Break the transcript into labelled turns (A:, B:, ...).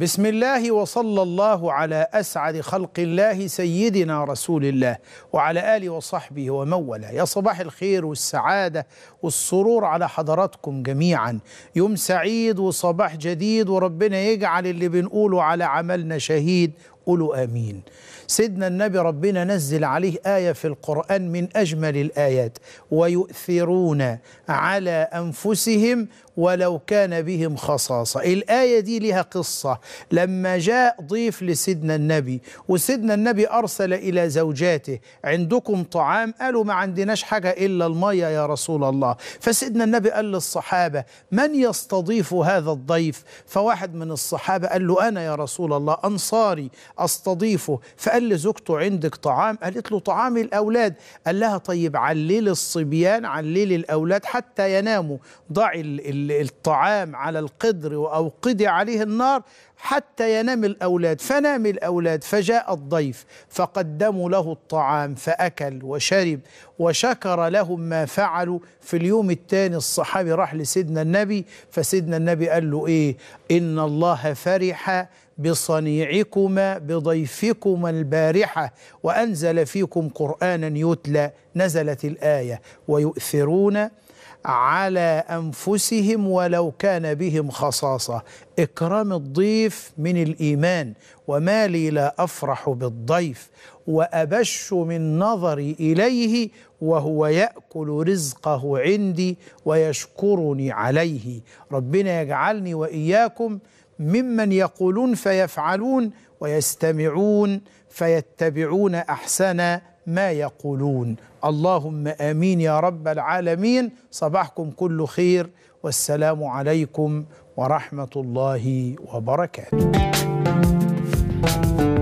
A: بسم الله وصلى الله على اسعد خلق الله سيدنا رسول الله وعلى اله وصحبه ومن والاه يا صباح الخير والسعاده والسرور على حضراتكم جميعا يوم سعيد وصباح جديد وربنا يجعل اللي بنقوله على عملنا شهيد قولوا آمين سيدنا النبي ربنا نزل عليه آية في القرآن من أجمل الآيات ويؤثرون على أنفسهم ولو كان بهم خصاصة الآية دي لها قصة لما جاء ضيف لسيدنا النبي وسيدنا النبي أرسل إلى زوجاته عندكم طعام قالوا ما عندناش حاجة إلا المية يا رسول الله فسيدنا النبي قال للصحابة من يستضيف هذا الضيف فواحد من الصحابة قال له أنا يا رسول الله أنصاري أستضيفه فقال لزوجته عندك طعام قالت له طعام الأولاد قال لها طيب علل الصبيان علل الأولاد حتى يناموا ضعي الطعام على القدر وأوقدي عليه النار حتى ينام الأولاد فنام الأولاد فجاء الضيف فقدموا له الطعام فأكل وشرب وشكر لهم ما فعلوا في اليوم الثاني الصحابي راح لسيدنا النبي فسيدنا النبي قال له إيه إن الله فرح بصنيعكما بضيفكما البارحة وأنزل فيكم قرآنا يتلى نزلت الآية ويؤثرون على أنفسهم ولو كان بهم خصاصة إكرام الضيف من الإيمان وما لي لا أفرح بالضيف وأبش من نظري إليه وهو يأكل رزقه عندي ويشكرني عليه ربنا يجعلني وإياكم ممن يقولون فيفعلون ويستمعون فيتبعون احسن ما يقولون اللهم امين يا رب العالمين صباحكم كل خير والسلام عليكم ورحمه الله وبركاته